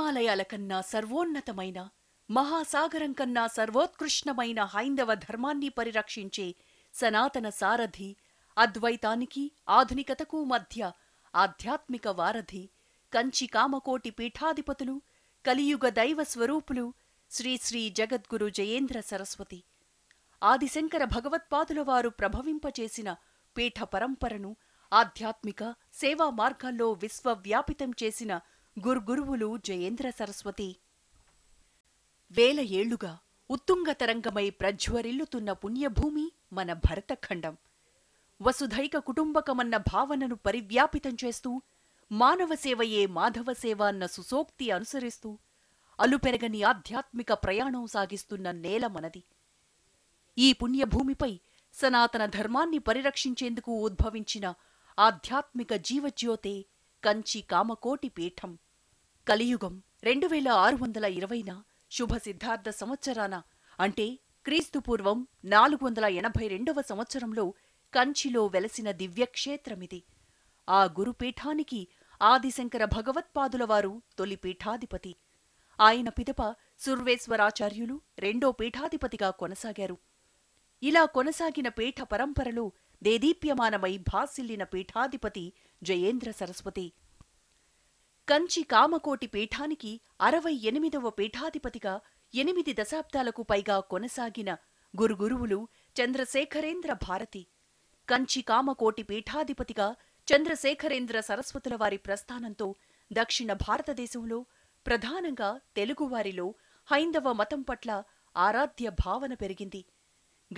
హిమాలయాల కన్నా సర్వోన్నతమైన మహాసాగరం కన్నా సర్వోత్కృష్టమైన హైందవ ధర్మాన్ని పరిరక్షించే సనాతన సారథి అద్వైతానికి ఆధునికతకు మధ్య ఆధ్యాత్మిక వారధి కంచి కామకోటి పీఠాధిపతులు కలియుగ దైవ స్వరూపులు శ్రీ శ్రీ జగద్గురు జయేంద్ర సరస్వతి ఆదిశంకర భగవత్పాదుల వారు ప్రభవింపచేసిన పీఠ పరంపరను ఆధ్యాత్మిక సేవా మార్గాల్లో విశ్వవ్యాపితం చేసిన గుర్గురువులు జయేంద్ర సరస్వతి వేల ఏళ్లుగా ఉత్తుంగతరంగమై ప్రజ్వరిల్లుతున్న పుణ్యభూమి మన భరతఖండం వసుధైక కుటుంబకమన్న భావనను పరివ్యాపితం చేస్తూ మానవ సేవయే మాధవ సేవ అన్న సుసోక్తి అనుసరిస్తూ అలుపెరగని ఆధ్యాత్మిక ప్రయాణం సాగిస్తున్న నేల మనది ఈ పుణ్యభూమిపై సనాతన ధర్మాన్ని పరిరక్షించేందుకు ఉద్భవించిన ఆధ్యాత్మిక జీవజ్యోతే కంచి కామకోటి పీఠం కలియుగం రెండు వేల ఆరు వందల ఇరవైన శుభ సిద్ధార్థ సంవత్సరాన అంటే క్రీస్తుపూర్వం నాలుగు వందల ఎనభై రెండవ సంవత్సరంలో కంచిలో వెలసిన దివ్యక్షేత్రమిది ఆ గురుపీఠానికి ఆదిశంకర భగవత్పాదుల వారు తొలి పీఠాధిపతి ఆయన పిదప సుర్వేశ్వరాచార్యులు రెండో పీఠాధిపతిగా కొనసాగారు ఇలా కొనసాగిన పీఠ పరంపరలో దేదీప్యమానమై భాసిల్లిన పీఠాధిపతి జయేంద్ర సరస్వతి కంచి కామకోటి పీఠానికి అరవై ఎనిమిదవ పీఠాధిపతిగా ఎనిమిది దశాబ్దాలకు పైగా కొనసాగిన గురుగురువులు చంద్రశేఖరేంద్ర భారతి కంచి కామకోటి పీఠాధిపతిగా చంద్రశేఖరేంద్ర సరస్వతుల వారి ప్రస్థానంతో దక్షిణ భారతదేశంలో ప్రధానంగా తెలుగువారిలో హైందవ మతం పట్ల ఆరాధ్య భావన పెరిగింది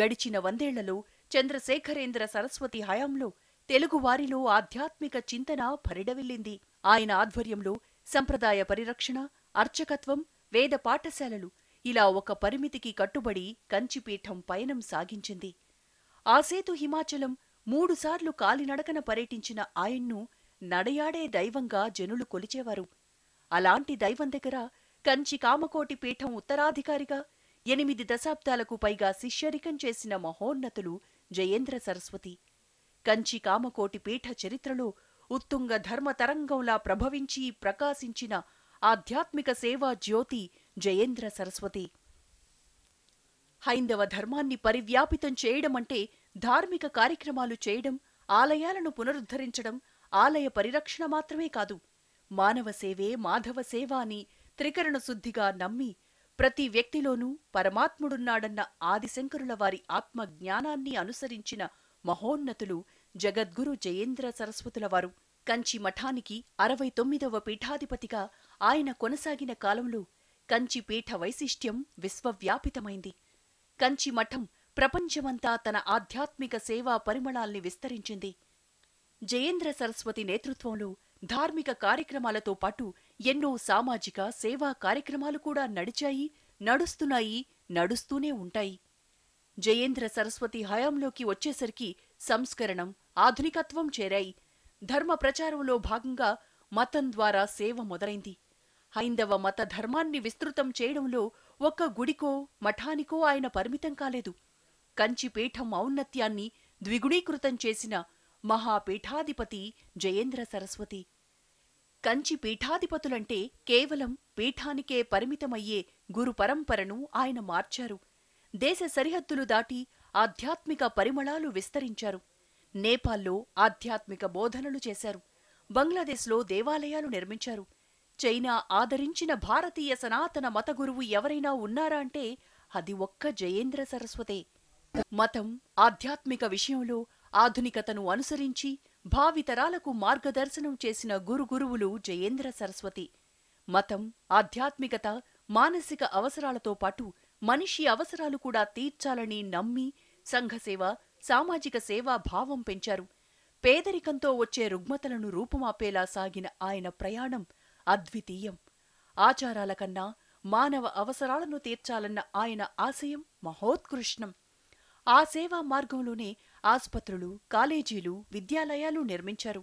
గడిచిన వందేళ్లలో చంద్రశేఖరేంద్ర సరస్వతి హయాంలో తెలుగువారిలో ఆధ్యాత్మిక చింతన పరిడవిల్లింది ఆయన ఆధ్వర్యంలో సంప్రదాయ పరిరక్షణ అర్చకత్వం వేద పాఠశాలలు ఇలా ఒక పరిమితికి కట్టుబడి కంచిపీఠం పయనం సాగించింది ఆ సేతు హిమాచలం మూడుసార్లు కాలినడకన పర్యటించిన ఆయన్ను నడయాడే దైవంగా జనులు కొలిచేవారు అలాంటి దైవం దగ్గర కంచి కామకోటి పీఠం ఉత్తరాధికారిగా ఎనిమిది దశాబ్దాలకు పైగా శిష్యరికం చేసిన మహోన్నతులు జయేంద్ర సరస్వతి కంచి కామకోటి పీఠ చరిత్రలో ఉత్తుంగ ధర్మ తరంగంలా ప్రభవించి ప్రకాశించిన ఆధ్యాత్మిక సేవా జ్యోతి జయేంద్ర సరస్వతి హైందవ ధర్మాన్ని పరివ్యాపితం చేయడమంటే ధార్మిక కార్యక్రమాలు చేయడం ఆలయాలను పునరుద్ధరించడం ఆలయ పరిరక్షణ మాత్రమే కాదు మానవ సేవే మాధవ సేవ అని త్రికరణ శుద్ధిగా నమ్మి ప్రతి వ్యక్తిలోనూ పరమాత్ముడున్నాడన్న ఆదిశంకరుల వారి ఆత్మజ్ఞానాన్ని అనుసరించిన మహోన్నతులు జగద్గురు జయేంద్ర సరస్వతుల వారు కంచి మఠానికి అరవై తొమ్మిదవ పీఠాధిపతిగా ఆయన కొనసాగిన కాలంలో కంచి పీఠ వైశిష్ట్యం విశ్వవ్యాపితమైంది కంచి మఠం ప్రపంచమంతా తన ఆధ్యాత్మిక సేవా పరిమళాల్ని విస్తరించింది జయేంద్ర సరస్వతి నేతృత్వంలో ధార్మిక కార్యక్రమాలతో పాటు ఎన్నో సామాజిక సేవా కార్యక్రమాలు కూడా నడిచాయి నడుస్తున్నాయి నడుస్తూనే ఉంటాయి జయేంద్ర సరస్వతి హయాంలోకి వచ్చేసరికి సంస్కరణం ఆధునికత్వం చేరాయి ధర్మ ప్రచారంలో భాగంగా మతం ద్వారా సేవ మొదలైంది హైందవ మత ధర్మాన్ని విస్తృతం చేయడంలో ఒక్క గుడికో మఠానికో ఆయన పరిమితం కాలేదు కంచిపీఠం ఔన్నత్యాన్ని ద్విగుణీకృతం చేసిన మహాపీఠాధిపతి జయేంద్ర సరస్వతి కంచి పీఠాధిపతులంటే కేవలం పీఠానికే పరిమితమయ్యే గురు పరంపరను ఆయన మార్చారు దేశ సరిహద్దులు దాటి ఆధ్యాత్మిక పరిమళాలు విస్తరించారు నేపాల్లో ఆధ్యాత్మిక బోధనలు చేశారు బంగ్లాదేశ్లో దేవాలయాలు నిర్మించారు చైనా ఆదరించిన భారతీయ సనాతన మత గురువు ఎవరైనా ఉన్నారా అంటే అది ఒక్క జయేంద్ర సరస్వతే మతం ఆధ్యాత్మిక విషయంలో ఆధునికతను అనుసరించి భావితరాలకు మార్గదర్శనం చేసిన గురుగురువులు జయేంద్ర సరస్వతి మతం ఆధ్యాత్మికత మానసిక అవసరాలతో పాటు మనిషి అవసరాలు కూడా తీర్చాలని నమ్మి సంఘసేవ సామాజిక సేవా భావం పెంచారు పేదరికంతో వచ్చే రుగ్మతలను రూపుమాపేలా సాగిన ఆయన ప్రయాణం అద్వితీయం ఆచారాల కన్నా మానవ అవసరాలను తీర్చాలన్న ఆయన ఆశయం మహోత్కృష్ణం ఆ సేవా మార్గంలోనే ఆసుపత్రులు కాలేజీలు విద్యాలయాలు నిర్మించారు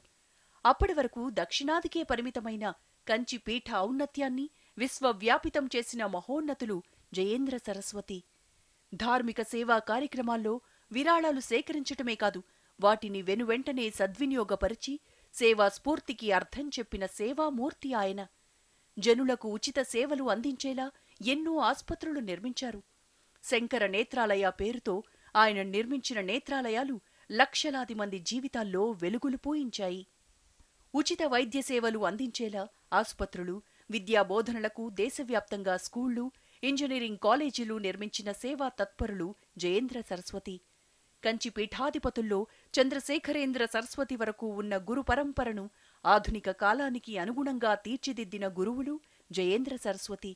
అప్పటి వరకు దక్షిణాదికే పరిమితమైన కంచి పీఠ ఔన్నత్యాన్ని విశ్వవ్యాపితం చేసిన మహోన్నతులు జయేంద్ర సరస్వతి ధార్మిక సేవా కార్యక్రమాల్లో విరాళాలు సేకరించటమే కాదు వాటిని వెనువెంటనే సద్వినియోగపరిచి సేవా స్ఫూర్తికి అర్థం చెప్పిన సేవామూర్తి ఆయన జనులకు ఉచిత సేవలు అందించేలా ఎన్నో ఆస్పత్రులు నిర్మించారు శంకర నేత్రాలయ పేరుతో ఆయన నిర్మించిన నేత్రాలయాలు లక్షలాది మంది జీవితాల్లో వెలుగులు పూయించాయి ఉచిత వైద్య సేవలు అందించేలా ఆసుపత్రులు విద్యాబోధనలకు దేశవ్యాప్తంగా స్కూళ్లు ఇంజనీరింగ్ కాలేజీలు నిర్మించిన సేవా తత్పరులు జయేంద్ర సరస్వతి కంచి పీఠాధిపతుల్లో చంద్రశేఖరేంద్ర సరస్వతి వరకు ఉన్న గురు పరంపరను ఆధునిక కాలానికి అనుగుణంగా తీర్చిదిద్దిన గురువులు జయేంద్ర సరస్వతి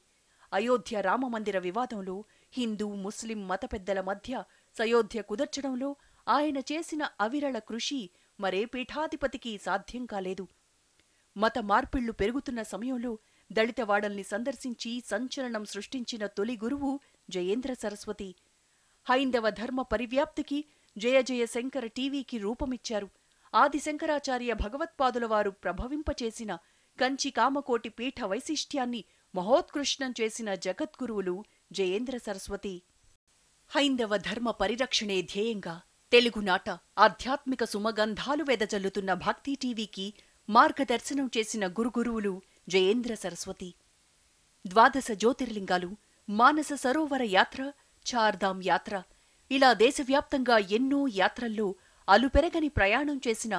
అయోధ్య రామమందిర వివాదంలో హిందూ ముస్లిం మత పెద్దల మధ్య సయోధ్య కుదర్చడంలో ఆయన చేసిన అవిరళ కృషి మరే పీఠాధిపతికి సాధ్యం కాలేదు మత మార్పిళ్లు పెరుగుతున్న సమయంలో దళితవాడల్ని సందర్శించి సంచలనం సృష్టించిన తొలి గురువు జయేంద్ర సరస్వతి హైందవ ధర్మ పరివ్యాప్తికి జయ జయ శంకర టీవీకి రూపమిచ్చారు ఆది శంకరాచార్య భగవత్పాదుల వారు ప్రభవింపచేసిన కంచి కామకోటి పీఠ వైశిష్ట్యాన్ని మహోత్కృష్ణం చేసిన జగద్గురువులు జయేంద్ర సరస్వతి హైందవ ధర్మ పరిరక్షణే ధ్యేయంగా తెలుగునాట ఆధ్యాత్మిక సుమగంధాలు వెదజల్లుతున్న భక్తి టీవీకి మార్గదర్శనం చేసిన గురుగురువులు జయేంద్ర సరస్వతి ద్వాదశ జ్యోతిర్లింగాలు మానస సరోవర యాత్ర చార్ధాం యాత్ర ఇలా దేశవ్యాప్తంగా ఎన్నో యాత్రల్లో అలుపెరగని ప్రయాణం చేసిన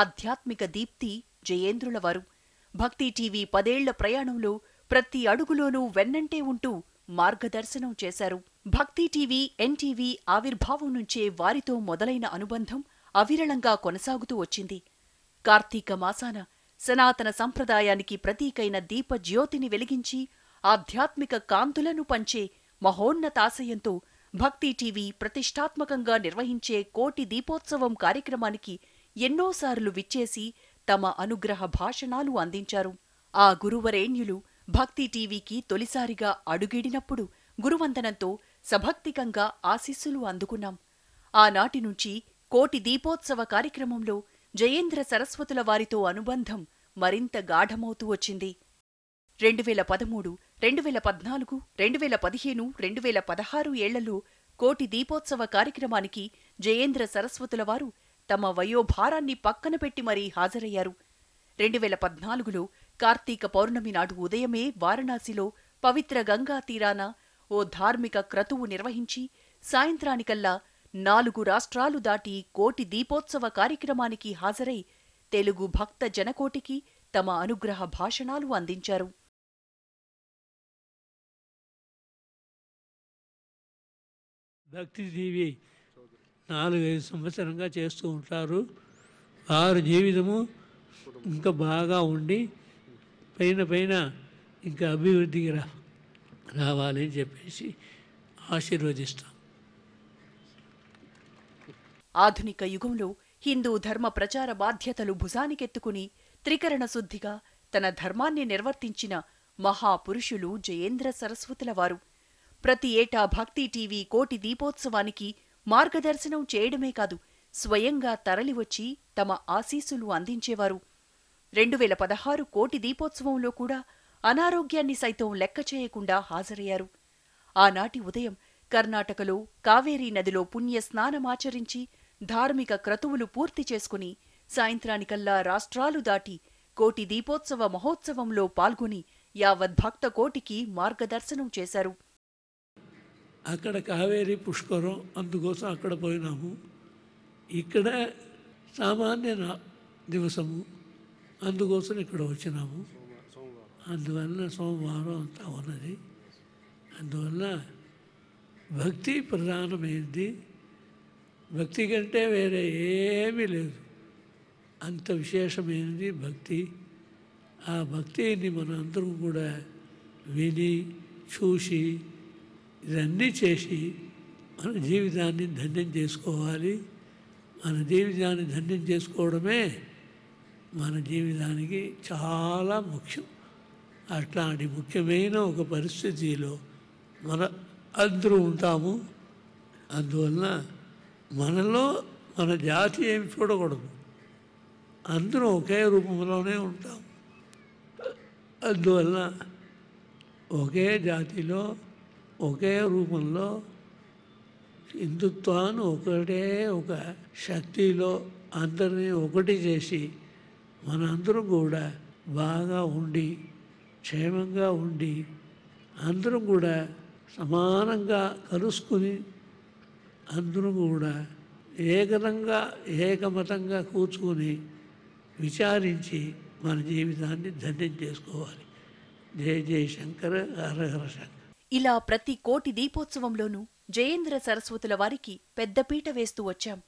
ఆధ్యాత్మిక దీప్తి జయేంద్రులవారు భక్తి టీవీ పదేళ్ల ప్రయాణంలో ప్రతి అడుగులోనూ వెన్నంటే ఉంటూ మార్గదర్శనం చేశారు భక్తి టీవీ ఎన్టీవీ ఆవిర్భావం నుంచే వారితో మొదలైన అనుబంధం అవిరళంగా కొనసాగుతూ వచ్చింది కార్తీక మాసాన సనాతన సంప్రదాయానికి ప్రతీకైన దీపజ్యోతిని వెలిగించి ఆధ్యాత్మిక కాంతులను పంచే మహోన్నతాశయంతో భక్తి టీవీ ప్రతిష్టాత్మకంగా నిర్వహించే కోటి దీపోత్సవం కార్యక్రమానికి ఎన్నోసార్లు విచ్చేసి తమ అనుగ్రహ భాషణాలు అందించారు ఆ గురువరేణ్యులు భక్తి టీవీకి తొలిసారిగా అడుగిడినప్పుడు గురువందనంతో సభక్తికంగా ఆశీస్సులు అందుకున్నాం ఆనాటి నుంచి కోటి దీపోత్సవ కార్యక్రమంలో జయేంద్ర సరస్వతుల వారితో అనుబంధం మరింత గాఢమవుతూ వచ్చింది రెండు వేల పదమూడు రెండు వేల పద్నాలుగు రెండు వేల పదిహేను రెండు వేల పదహారు ఏళ్లలో కోటి దీపోత్సవ కార్యక్రమానికి జయేంద్ర సరస్వతుల వారు తమ వయోభారాన్ని పక్కన పెట్టి మరీ హాజరయ్యారు రెండు వేల పద్నాలుగులో కార్తీక పౌర్ణమి నాడు ఉదయమే వారణాసిలో పవిత్ర గంగా తీరాన ఓ ధార్మిక క్రతువు నిర్వహించి సాయంత్రానికల్లా నాలుగు రాష్ట్రాలు దాటి కోటి దీపోత్సవ కార్యక్రమానికి హాజరై తెలుగు భక్త జనకోటికి తమ అనుగ్రహ భాషణాలు అందించారు భక్తి భక్తిదేవి నాలుగైదు సంవత్సరంగా చేస్తూ ఉంటారు వారి జీవితము ఇంకా బాగా ఉండి పైన పైన ఇంకా అభివృద్ధికి రా రావాలని చెప్పేసి ఆశీర్వదిస్తాం ఆధునిక యుగంలో హిందూ ధర్మ ప్రచార బాధ్యతలు భుజానికెత్తుకుని త్రికరణ శుద్ధిగా తన ధర్మాన్ని నిర్వర్తించిన మహాపురుషులు జయేంద్ర సరస్వతులవారు ప్రతి ఏటా భక్తి టీవీ కోటి దీపోత్సవానికి మార్గదర్శనం చేయడమే కాదు స్వయంగా తరలివచ్చి తమ ఆశీస్సులు అందించేవారు రెండు వేల పదహారు కోటి దీపోత్సవంలో కూడా అనారోగ్యాన్ని సైతం లెక్క చేయకుండా హాజరయ్యారు ఆనాటి ఉదయం కర్ణాటకలో కావేరీ నదిలో పుణ్య స్నానమాచరించి ధార్మిక క్రతువులు పూర్తి చేసుకుని సాయంత్రానికల్లా రాష్ట్రాలు దాటి కోటి దీపోత్సవ మహోత్సవంలో పాల్గొని యావద్భక్త కోటికి మార్గదర్శనం చేశారు అక్కడ కావేరి పుష్కరం అందుకోసం అక్కడ పోయినాము ఇక్కడ సామాన్య దివసము అందుకోసం ఇక్కడ వచ్చినాము అందువల్ల సోమవారం అంతా ఉన్నది అందువల్ల భక్తి ప్రధానమైంది భక్తి కంటే వేరే ఏమీ లేదు అంత విశేషమైనది భక్తి ఆ భక్తిని అందరం కూడా విని చూసి ఇవన్నీ చేసి మన జీవితాన్ని ధన్యం చేసుకోవాలి మన జీవితాన్ని ధన్యం చేసుకోవడమే మన జీవితానికి చాలా ముఖ్యం అట్లాంటి ముఖ్యమైన ఒక పరిస్థితిలో మన అందరూ ఉంటాము అందువలన మనలో మన జాతి ఏమి చూడకూడదు అందరూ ఒకే రూపంలోనే ఉంటాం అందువల్ల ఒకే జాతిలో ఒకే రూపంలో హిందుత్వాన్ని ఒకటే ఒక శక్తిలో అందరినీ ఒకటి చేసి మనందరం కూడా బాగా ఉండి క్షేమంగా ఉండి అందరం కూడా సమానంగా కలుసుకుని అందరూ కూడా ఏకరంగా ఏకమతంగా కూర్చుని విచారించి మన జీవితాన్ని ధన్యం చేసుకోవాలి జయ జయ శంకర హరహర శంకర్ ఇలా ప్రతి కోటి దీపోత్సవంలోనూ జయేంద్ర సరస్వతుల వారికి పెద్దపీట వేస్తూ వచ్చాం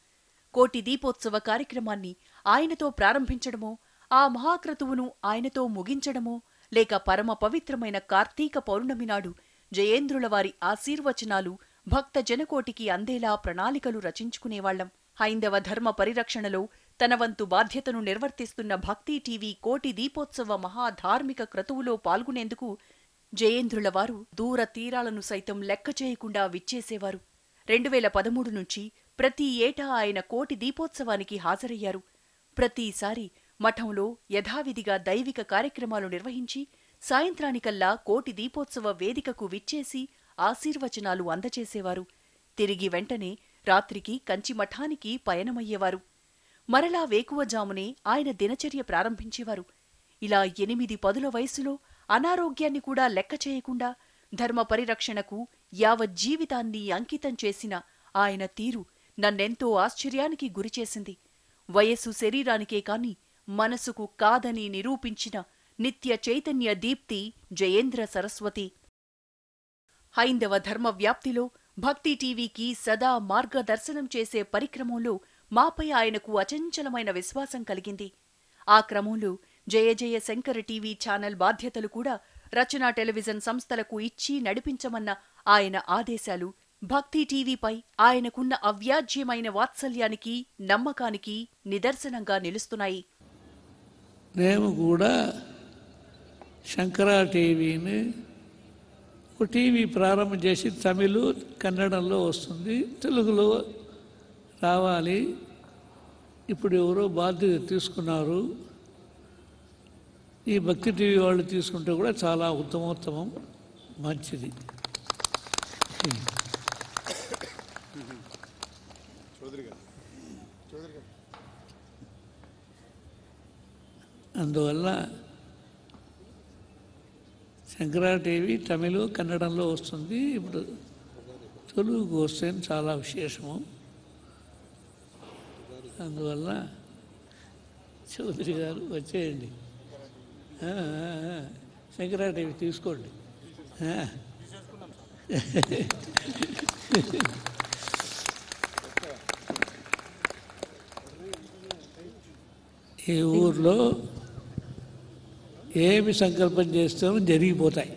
కోటి దీపోత్సవ కార్యక్రమాన్ని ఆయనతో ప్రారంభించడమో ఆ మహాక్రతువును ఆయనతో ముగించడమో లేక పరమ పవిత్రమైన కార్తీక పౌర్ణమి నాడు జయేంద్రుల వారి ఆశీర్వచనాలు భక్త జనకోటికి అందేలా ప్రణాళికలు రచించుకునేవాళ్లం హైందవ ధర్మ పరిరక్షణలో తన వంతు బాధ్యతను నిర్వర్తిస్తున్న భక్తి టీవీ కోటి దీపోత్సవ మహాధార్మిక క్రతువులో పాల్గొనేందుకు జయేంద్రులవారు దూర తీరాలను సైతం లెక్క చేయకుండా విచ్చేసేవారు రెండు వేల పదమూడు నుంచి ప్రతి ఏటా ఆయన కోటి దీపోత్సవానికి హాజరయ్యారు ప్రతిసారి మఠంలో యథావిధిగా దైవిక కార్యక్రమాలు నిర్వహించి సాయంత్రానికల్లా కోటి దీపోత్సవ వేదికకు విచ్చేసి ఆశీర్వచనాలు అందచేసేవారు తిరిగి వెంటనే రాత్రికి కంచి మఠానికి పయనమయ్యేవారు మరలా వేకువజామునే ఆయన దినచర్య ప్రారంభించేవారు ఇలా ఎనిమిది పదుల వయసులో అనారోగ్యాన్ని కూడా లెక్క చేయకుండా ధర్మ పరిరక్షణకు యావజ్జీవితాన్ని అంకితం చేసిన ఆయన తీరు నన్నెంతో ఆశ్చర్యానికి గురిచేసింది వయస్సు శరీరానికే కాని మనసుకు కాదని నిరూపించిన నిత్య చైతన్య దీప్తి జయేంద్ర సరస్వతి హైందవ ధర్మ వ్యాప్తిలో భక్తి టీవీకి సదా మార్గదర్శనం చేసే పరిక్రమంలో మాపై ఆయనకు అచంచలమైన విశ్వాసం కలిగింది ఆ క్రమంలో జయ జయ శంకర టీవీ ఛానల్ బాధ్యతలు కూడా రచనా టెలివిజన్ సంస్థలకు ఇచ్చి నడిపించమన్న ఆయన ఆదేశాలు భక్తి టీవీపై ఆయనకున్న అవ్యాజ్యమైన వాత్సల్యానికి నమ్మకానికి నిదర్శనంగా నిలుస్తున్నాయి కూడా శంకరా టీవీని టీవీ ప్రారంభం చేసి తమిళ్ కన్నడంలో వస్తుంది తెలుగులో రావాలి ఇప్పుడు ఎవరో బాధ్యత తీసుకున్నారు ఈ భక్తి టీవీ వాళ్ళు తీసుకుంటే కూడా చాలా ఉత్తమోత్తమం మంచిది అందువల్ల శంకరాదేవి తమిళ కన్నడంలో వస్తుంది ఇప్పుడు తెలుగుకు వస్తే చాలా విశేషము అందువల్ల చౌదరి గారు వచ్చేయండి శంకరాదేవి తీసుకోండి ఈ ఊర్లో ఏమి సంకల్పం చేస్తామో జరిగిపోతాయి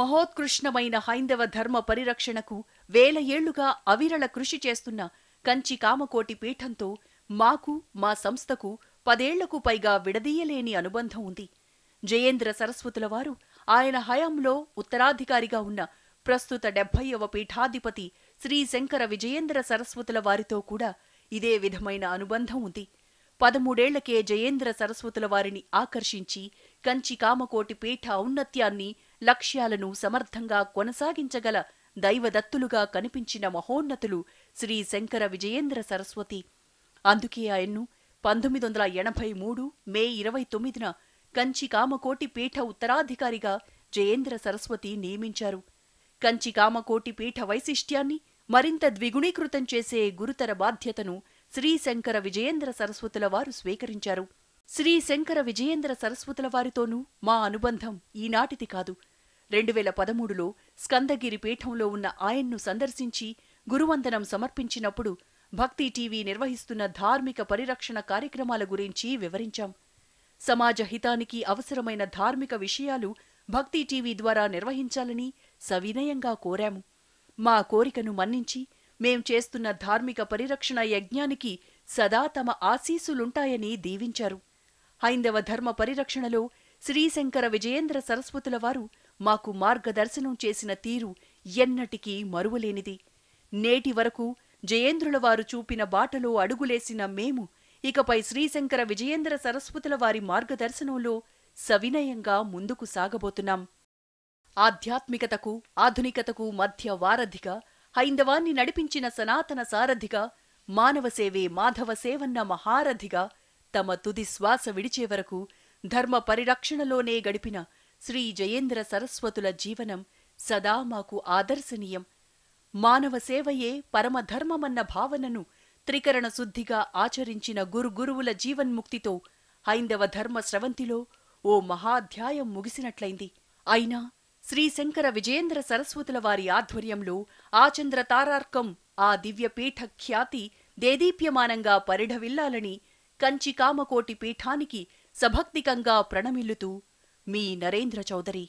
మహోత్కృష్ణమైన హైందవ ధర్మ పరిరక్షణకు వేల ఏళ్లుగా అవిరళ కృషి చేస్తున్న కంచి కామకోటి పీఠంతో మాకు మా సంస్థకు పదేళ్లకు పైగా విడదీయలేని అనుబంధం ఉంది జయేంద్ర సరస్వతుల వారు ఆయన హయాంలో ఉత్తరాధికారిగా ఉన్న ప్రస్తుత డెబ్బైవ పీఠాధిపతి శ్రీ శంకర విజయేంద్ర సరస్వతుల వారితో కూడా ఇదే విధమైన అనుబంధం ఉంది పదమూడేళ్లకే జయేంద్ర సరస్వతుల వారిని ఆకర్షించి కంచి కామకోటి పీఠ ఔన్నత్యాన్ని లక్ష్యాలను సమర్థంగా కొనసాగించగల దైవదత్తులుగా కనిపించిన మహోన్నతులు శ్రీ శంకర విజయేంద్ర సరస్వతి అందుకే ఆయన్ను పంతొమ్మిది వందల ఎనభై మూడు మే ఇరవై తొమ్మిదిన కంచి కామకోటి పీఠ ఉత్తరాధికారిగా జయేంద్ర సరస్వతి నియమించారు కంచి కామకోటి పీఠ వైశిష్ట్యాన్ని మరింత ద్విగుణీకృతం చేసే గురుతర బాధ్యతను శ్రీశంకర విజయేంద్ర సరస్వతుల వారు స్వీకరించారు శ్రీ శంకర విజయేంద్ర సరస్వతుల వారితోనూ మా అనుబంధం ఈనాటిది కాదు రెండు వేల పదమూడులో స్కందగిరి పీఠంలో ఉన్న ఆయన్ను సందర్శించి గురువందనం సమర్పించినప్పుడు భక్తి టీవీ నిర్వహిస్తున్న ధార్మిక పరిరక్షణ కార్యక్రమాల గురించి వివరించాం సమాజ హితానికి అవసరమైన ధార్మిక విషయాలు భక్తి టీవీ ద్వారా నిర్వహించాలని సవినయంగా కోరాము మా కోరికను మన్నించి మేం చేస్తున్న ధార్మిక పరిరక్షణ యజ్ఞానికి సదా తమ ఆశీసులుంటాయని దీవించారు హైందవ ధర్మ పరిరక్షణలో శ్రీశంకర విజయేంద్ర సరస్వతుల వారు మాకు మార్గదర్శనం చేసిన తీరు ఎన్నటికీ మరువలేనిది నేటి వరకు జయేంద్రుల వారు చూపిన బాటలో అడుగులేసిన మేము ఇకపై శ్రీశంకర విజయేంద్ర సరస్వతుల వారి మార్గదర్శనంలో సవినయంగా ముందుకు సాగబోతున్నాం ఆధ్యాత్మికతకు ఆధునికతకు మధ్య వారధిగా హైందవాన్ని నడిపించిన సనాతన సారథిగా మానవసేవే మాధవ సేవన్న మహారథిగా తమ తుది శ్వాస విడిచే వరకు ధర్మ పరిరక్షణలోనే గడిపిన శ్రీ జయేంద్ర సరస్వతుల జీవనం సదా మాకు ఆదర్శనీయం మానవ సేవయే పరమధర్మమన్న భావనను త్రికరణ శుద్ధిగా ఆచరించిన గురుగురువుల జీవన్ముక్తితో హైందవ ధర్మ స్రవంతిలో ఓ మహాధ్యాయం ముగిసినట్లయింది అయినా శ్రీశంకర విజయేంద్ర సరస్వతుల వారి ఆధ్వర్యంలో ఆచంద్ర తారార్కం ఆ దివ్యపీఠ ఖ్యాతి దేదీప్యమానంగా పరిఢవిల్లాలని కంచికామకోటి పీఠానికి సభక్తికంగా ప్రణమిల్లుతూ మీ నరేంద్ర చౌదరి